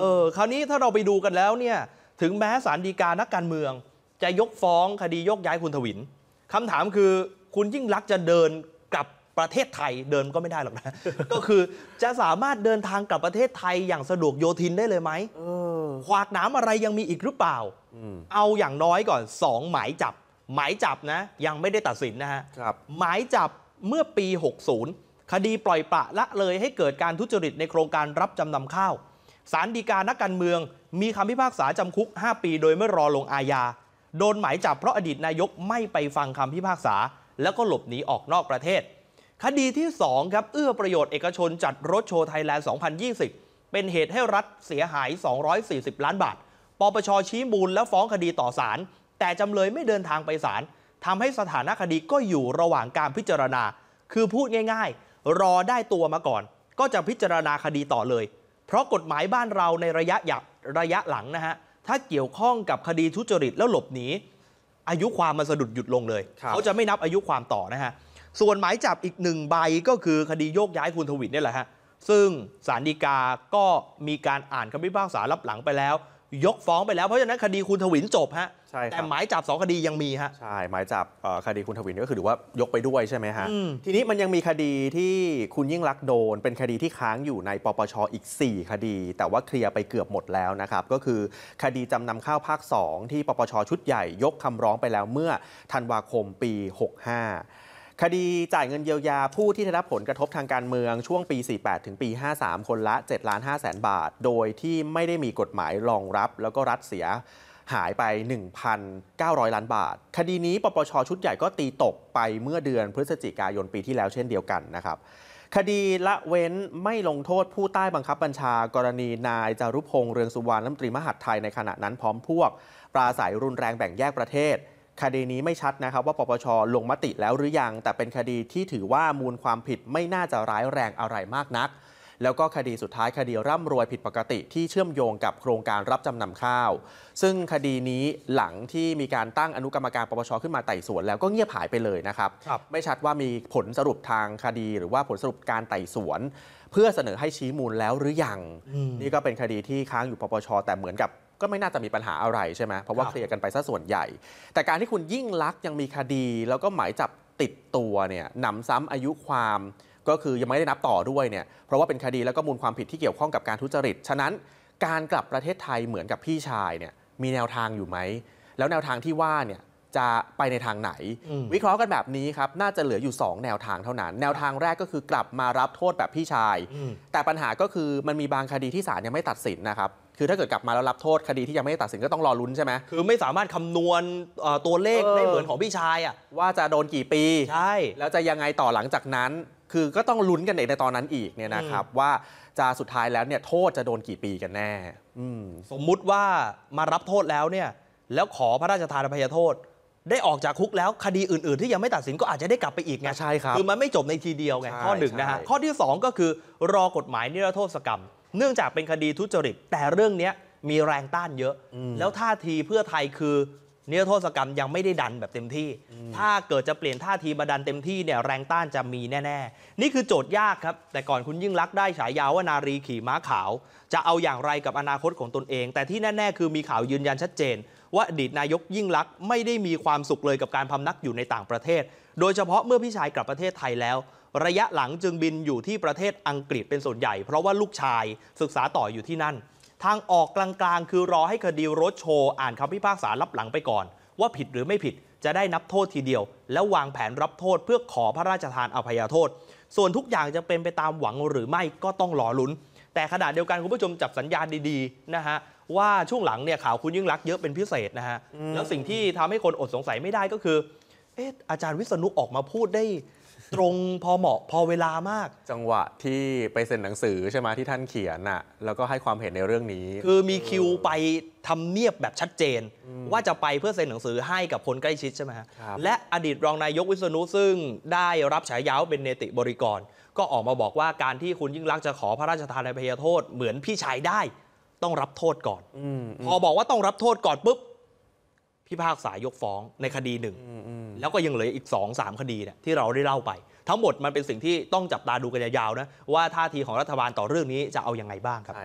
เออคราวนี้ถ้าเราไปดูกันแล้วเนี่ย ถึงแม้สารดีกานักการเมือง จะยกฟ้องคดียกย้ายคุณทวินคำถามคือคุณยิ่งรักจะเดินกลับประเทศไทยเดินก็ไม่ได้หรอกนะ ก็คือจะสามารถเดินทางกลับประเทศไทยอย่างสะดวกโยทินได้เลยไหมขวากน้ำอะไรยังมีอีกหรือเปล่า เอาอย่างน้อยก่อนสองหมายจับ หมายจับนะ ยังไม่ได้ตัดสินนะฮะหมายจับเมื่อปี 60 คดีปล่อยปละละเลยให้เกิดการทุจริตในโครงการรับจำนำข้าวสารดีกา นักการเมืองมีคำพิพากษาจำคุก 5 ปีโดยไม่รอลงอาญาโดนหมายจับเพราะอดีตนายกไม่ไปฟังคำพิพากษา แล้วก็หลบหนีออกนอกประเทศ คดีที่2ครับเอื้อประโยชน์เอกชน จัดรถโชว์ไทยแลนด์ 2020 เป็นเหตุให้รัฐเสียหาย 240 ล้านบาทปปชชี้มูลและฟ้องคดีต่อศาลแต่จำเลยไม่เดินทางไปศาลทำให้สถานะคดีก็อยู่ระหว่างการพิจารณา คือพูดง่ายๆ รอได้ตัวมาก่อน ก็จะพิจารณาคดีต่อเลยเพราะกฎหมายบ้านเราในระยะหยับระยะหลังนะฮะถ้าเกี่ยวข้องกับคดีทุจริตแล้วหลบหนีอายุความมันสะดุดหยุดลงเลย เขาจะไม่นับอายุความต่อนะฮะ ส่วนหมายจับอีกหนึ่งใบก็คือคดีโยกย้ายคุณทวินนี่แหละฮะ ซึ่งสารดีกาก็มีการอ่านคำพิพากษารับหลังไปแล้วยกฟ้องไปแล้วเพราะฉะนั้นคดีคุณทวินจบฮะใช่แต่หมายจับสองคดียังมีฮะ ใช่ หมายจับคดีคุณทวินก็คือถือว่ายกไปด้วยใช่ไหมฮะมทีนี้มันยังมีคดีที่คุณยิ่งรักโดน เป็นคดีที่ค้างอยู่ในปปชอีก 4 คดี แต่ว่าเคลียร์ไปเกือบหมดแล้วนะครับ ก็คือคดีจำนำข้าวภาค 2 ที่ปปชชุดใหญ่ยกคำร้องไปแล้วเมื่อธันวาคมปี65คดีจ่ายเงินเยียวยาผู้ที่ได้รับผลกระทบทางการเมืองช่วงปี 48 ถึงปี 53 คนละ7ล้าน5แสนบาท โดยที่ไม่ได้มีกฎหมายรองรับแล้วก็รัฐเสียหายไป 1,900 ล้านบาท คดีนี้ปปชชุดใหญ่ก็ตีตกไปเมื่อเดือนพฤศจิกายนปีที่แล้วเช่นเดียวกันนะครับ คดีละเว้นไม่ลงโทษผู้ใต้บังคับบัญชากรณีนาย จารุพงษ์เรืองสุวรรณรัฐมนตรีมหาดไทยในขณะนั้น พร้อมพวกปราศัยรุนแรงแบ่งแยกประเทศคดีนี้ไม่ชัดนะครับว่าปปชลงมติแล้วหรือยัง แต่เป็นคดีที่ถือว่ามูลความผิดไม่น่าจะร้ายแรงอะไรมากนัก แล้วก็คดีสุดท้ายคดีร่ำรวยผิดปกติ ที่เชื่อมโยงกับโครงการรับจำนำข้าว ซึ่งคดีนี้หลังที่มีการตั้งอนุกรรมการปปชขึ้นมาไต่สวนแล้วก็เงียบหายไปเลยนะครับรบไม่ชัดว่ามีผลสรุปทางคดีหรือว่าผลสรุปการไต่สวน เพื่อเสนอให้ชี้มูลแล้วหรือยังนี่ก็เป็นคดีที่ค้างอยู่ปปชแต่เหมือนกับก็ไม่น่าจะมีปัญหาอะไรใช่ไหมเพราะว่าเคลียร์กันไปซะส่วนใหญ่ แต่การที่คุณยิ่งลักษณ์ยังมีคดี แล้วก็หมายจับติดตัวเนี่ย หนำซ้ำอายุความก็คือยังไม่ได้นับต่อด้วยเนี่ย เพราะว่าเป็นคดีแล้วก็มูลความผิดที่เกี่ยวข้องกับการทุจริต ฉะนั้น การกลับประเทศไทยเหมือนกับพี่ชายเนี่ย มีแนวทางอยู่ไหม แล้วแนวทางที่ว่าเนี่ยจะไปในทางไหน วิเคราะห์กันแบบนี้ครับน่าจะเหลืออยู่ 2 แนวทางเท่านั้น แนวทางแรกก็คือกลับมารับโทษแบบพี่ชาย แต่ปัญหาก็คือมันมีบางคดีที่ศาลยังไม่ตัดสินนะครับคือถ้าเกิดกลับมาแล้วรับโทษคดีที่ยังไม่ตัดสินก็ต้องรอลุ้นใช่ไหมคือไม่สามารถคำนวณตัวเลขได้เหมือนของพี่ชายอะว่าจะโดนกี่ปีใช่แล้วจะยังไงต่อหลังจากนั้น คือก็ต้องลุ้นกันเองในตอนนั้นอีกเนี่ยนะครับ ว่าจะสุดท้ายแล้วเนี่ยโทษจะโดนกี่ปีกันแน่สมมุติว่ามารับโทษแล้วเนี่ยแล้วขอพระราชทานอภัยโทษได้ออกจากคุกแล้วคดีอื่นๆ ที่ยังไม่ตัดสินก็อาจจะได้กลับไปอีกไงใช่ครับ คือมันไม่จบในทีเดียวไงข้อหนึ่งนะฮะข้อที่ 2 ก็คือ รอกฎหมายนิรโทษกรรม เนื่องจากเป็นคดีทุจริต แต่เรื่องนี้มีแรงต้านเยอะ แล้วท่าทีเพื่อไทยคือนื้อโทษกรรมยังไม่ได้ดันแบบเต็มที่ ถ้าเกิดจะเปลี่ยนท่าทีมาดันเต็มที่เนี่ยแรงต้านจะมีแน่ ๆ นี่คือโจทย์ยากครับ แต่ก่อนคุณยิ่งรักได้ฉายาว่านารีขี่ม้าขาว จะเอาอย่างไรกับอนาคตของตนเอง แต่ที่แน่ ๆ คือมีข่าวยืนยันชัดเจน ว่าอดีตนายกยิ่งรักไม่ได้มีความสุขเลยกับการพำนักอยู่ในต่างประเทศ โดยเฉพาะเมื่อพี่ชายกลับประเทศไทยแล้ว ระยะหลังจึงบินอยู่ที่ประเทศอังกฤษเป็นส่วนใหญ่ เพราะว่าลูกชายศึกษาต่ออยู่ที่นั่นทางออกกลางๆ คือรอให้คดีรถโชว์อ่านคำพิพากษารับหลังไปก่อน ว่าผิดหรือไม่ผิดจะได้นับโทษทีเดียว แล้ววางแผนรับโทษเพื่อขอพระราชทานอภัยโทษ ส่วนทุกอย่างจะเป็นไปตามหวังหรือไม่ก็ต้องรอลุ้น แต่ขณะเดียวกันคุณผู้ชมจับสัญญาณดีๆนะฮะว่าช่วงหลังเนี่ยข่าวคุณยิ่งรักเยอะเป็นพิเศษนะฮะแล้วสิ่งที่ทำให้คนอดสงสัยไม่ได้ก็คือเอ๊ะอาจารย์วิษณุออกมาพูดได้ ตรงพอเหมาะพอเวลามาก จังหวะที่ไปเซ็นหนังสือใช่ไหมที่ท่านเขียนน่ะแล้วก็ให้ความเห็นในเรื่องนี้ คือมีคิวไปทำเนียบแบบชัดเจน ว่าจะไปเพื่อเซ็นหนังสือให้กับคนใกล้ชิดใช่ไหมฮะครับและอดีตรองนายกวิษณุ ซึ่งได้รับฉายาวเป็นเนติบริกร ก็ออกมาบอกว่าการที่คุณยิ่งรักจะขอพระราชทานอภัยโทษเหมือนพี่ชายได้ต้องรับโทษก่อนอพอบอกว่าต้องรับโทษก่อนปุ๊บพิพากษายกฟ้องในคดีหนึ่งแล้วก็ยังเหลืออีก 2 3คดีเนี่ยที่เราได้เล่าไป ทั้งหมดมันเป็นสิ่งที่ต้องจับตาดูกันยาวๆนะว่าท่าทีของรัฐบาลต่อเรื่องนี้จะเอายังไงบ้างครับ